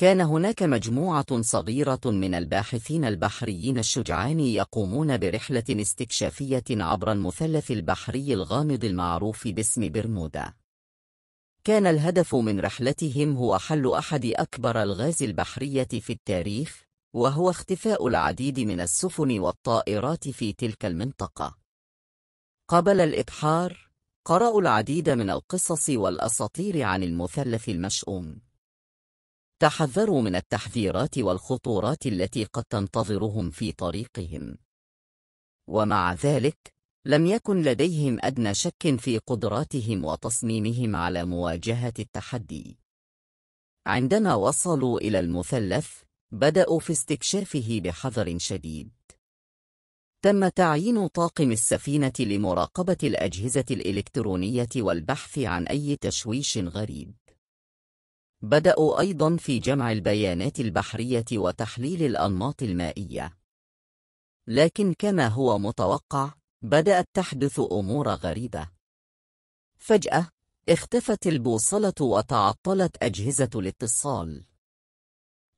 كان هناك مجموعة صغيرة من الباحثين البحريين الشجعان يقومون برحلة استكشافية عبر المثلث البحري الغامض المعروف باسم برمودا. كان الهدف من رحلتهم هو حل أحد أكبر الغاز البحرية في التاريخ، وهو اختفاء العديد من السفن والطائرات في تلك المنطقة. قبل الإبحار، قرأوا العديد من القصص والأساطير عن المثلث المشؤوم. تحذروا من التحذيرات والخطورات التي قد تنتظرهم في طريقهم ومع ذلك لم يكن لديهم أدنى شك في قدراتهم وتصميمهم على مواجهة التحدي عندما وصلوا إلى المثلث بدأوا في استكشافه بحذر شديد تم تعيين طاقم السفينة لمراقبة الأجهزة الإلكترونية والبحث عن أي تشويش غريب بدأوا أيضا في جمع البيانات البحرية وتحليل الأنماط المائية لكن كما هو متوقع بدأت تحدث أمور غريبة فجأة اختفت البوصلة وتعطلت أجهزة الاتصال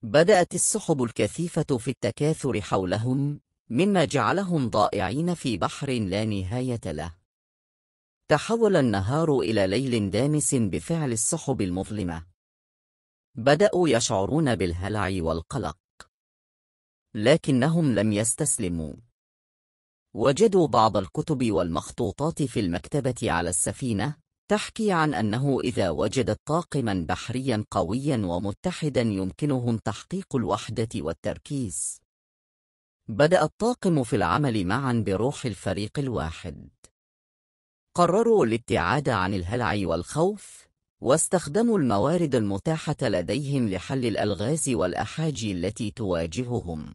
بدأت السحب الكثيفة في التكاثر حولهم مما جعلهم ضائعين في بحر لا نهاية له تحول النهار إلى ليل دامس بفعل السحب المظلمة بدأوا يشعرون بالهلع والقلق لكنهم لم يستسلموا وجدوا بعض الكتب والمخطوطات في المكتبة على السفينة تحكي عن أنه إذا وجدت طاقما بحريا قويا ومتحدا يمكنهم تحقيق الوحدة والتركيز بدأ الطاقم في العمل معا بروح الفريق الواحد قرروا الابتعاد عن الهلع والخوف واستخدموا الموارد المتاحة لديهم لحل الألغاز والأحاجي التي تواجههم.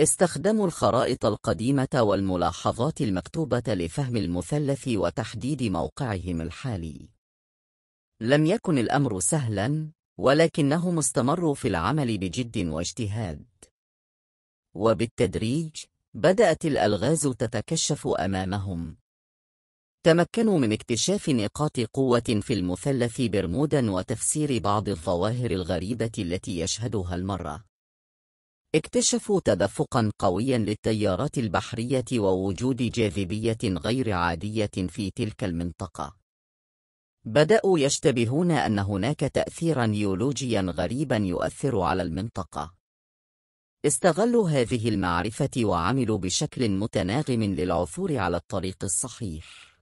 استخدموا الخرائط القديمة والملاحظات المكتوبة لفهم المثلث وتحديد موقعهم الحالي. لم يكن الأمر سهلاً، ولكنهم استمروا في العمل بجد واجتهاد. وبالتدريج، بدأت الألغاز تتكشف أمامهم، تمكنوا من اكتشاف نقاط قوة في المثلث برمودا وتفسير بعض الظواهر الغريبة التي يشهدها المرة. اكتشفوا تدفقا قويا للتيارات البحرية ووجود جاذبية غير عادية في تلك المنطقة. بدأوا يشتبهون أن هناك تأثيرا يولوجيا غريبا يؤثر على المنطقة. استغلوا هذه المعرفة وعملوا بشكل متناغم للعثور على الطريق الصحيح.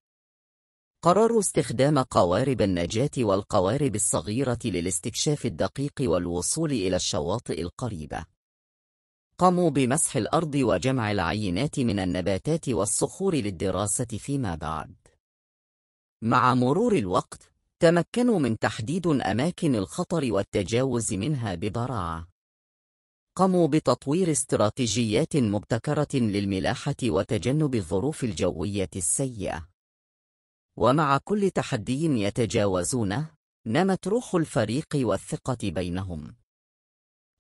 قرار استخدام قوارب النجاة والقوارب الصغيرة للاستكشاف الدقيق والوصول إلى الشواطئ القريبة قاموا بمسح الأرض وجمع العينات من النباتات والصخور للدراسة فيما بعد مع مرور الوقت تمكنوا من تحديد أماكن الخطر والتجاوز منها ببراعة قاموا بتطوير استراتيجيات مبتكرة للملاحة وتجنب الظروف الجوية السيئة ومع كل تحدي يتجاوزونه نمت روح الفريق والثقة بينهم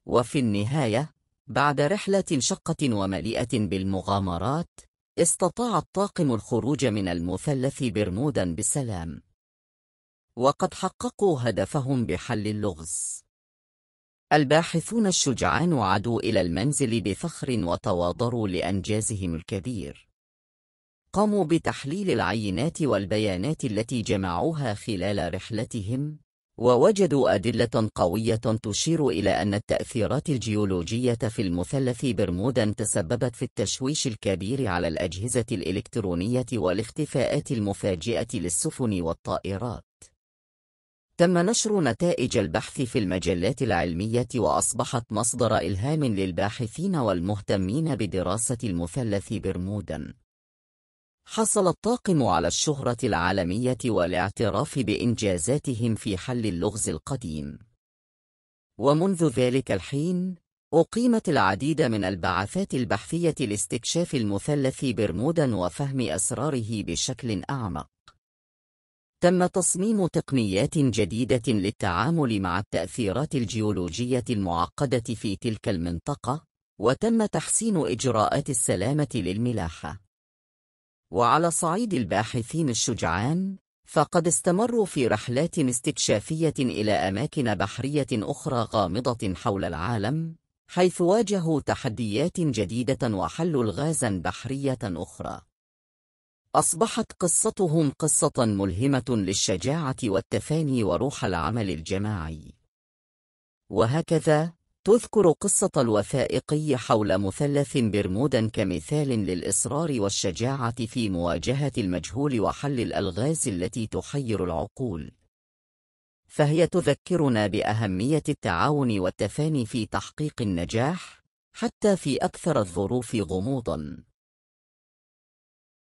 وفي النهاية بعد رحلة شقة ومليئة بالمغامرات استطاع الطاقم الخروج من المثلث برمودا بسلام وقد حققوا هدفهم بحل اللغز الباحثون الشجعان عادوا إلى المنزل بفخر وتواضروا لأنجازهم الكبير قاموا بتحليل العينات والبيانات التي جمعوها خلال رحلتهم ووجدوا أدلة قوية تشير إلى أن التأثيرات الجيولوجية في المثلث برمودا تسببت في التشويش الكبير على الأجهزة الإلكترونية والاختفاءات المفاجئة للسفن والطائرات. تم نشر نتائج البحث في المجلات العلمية وأصبحت مصدر إلهام للباحثين والمهتمين بدراسة المثلث برمودا. حصل الطاقم على الشهرة العالمية والاعتراف بإنجازاتهم في حل اللغز القديم ومنذ ذلك الحين أقيمت العديد من البعثات البحثية لاستكشاف المثلث برمودا وفهم أسراره بشكل أعمق تم تصميم تقنيات جديدة للتعامل مع التأثيرات الجيولوجية المعقدة في تلك المنطقة وتم تحسين إجراءات السلامة للملاحة وعلى صعيد الباحثين الشجعان فقد استمروا في رحلات استكشافية إلى أماكن بحرية أخرى غامضة حول العالم حيث واجهوا تحديات جديدة وحلوا الغازا بحرية أخرى أصبحت قصتهم قصة ملهمة للشجاعة والتفاني وروح العمل الجماعي وهكذا تذكر قصة الوثائقي حول مثلث برمودا كمثال للإصرار والشجاعة في مواجهة المجهول وحل الألغاز التي تحير العقول فهي تذكرنا بأهمية التعاون والتفاني في تحقيق النجاح حتى في أكثر الظروف غموضاً